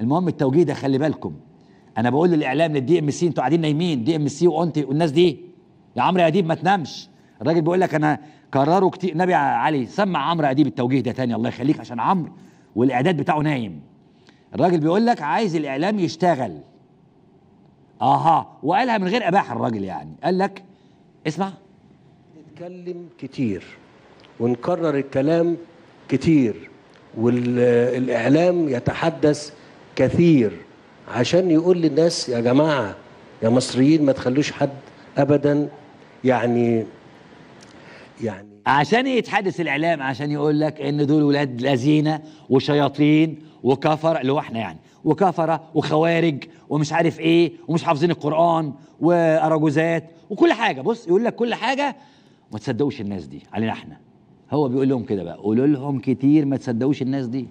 المهم التوجيه ده خلي بالكم انا بقول للاعلام للدي ام سي انتوا قاعدين نايمين دي ام سي وانت والناس دي يا عمرو اديب ما تنامش الراجل بيقول لك انا كرروا كتير نبي علي سمع عمرو اديب التوجيه ده تاني الله يخليك عشان عمرو والاعداد بتاعه نايم الراجل بيقول لك عايز الاعلام يشتغل اها وقالها من غير اباحه الراجل يعني قال لك اسمع نتكلم كتير ونكرر الكلام كتير والاعلام يتحدث كثير عشان يقول للناس يا جماعه يا مصريين ما تخلوش حد ابدا يعني يعني عشان يتحدث الاعلام عشان يقول لك ان دول ولاد لذينه وشياطين وكفر اللي هو احنا يعني وكفره وخوارج ومش عارف ايه ومش حافظين القران واراجوزات وكل حاجه بص يقول لك كل حاجه ما تصدقوش الناس دي علينا احنا هو بيقول لهم كده بقى قولوا لهم كتير ما تصدقوش الناس دي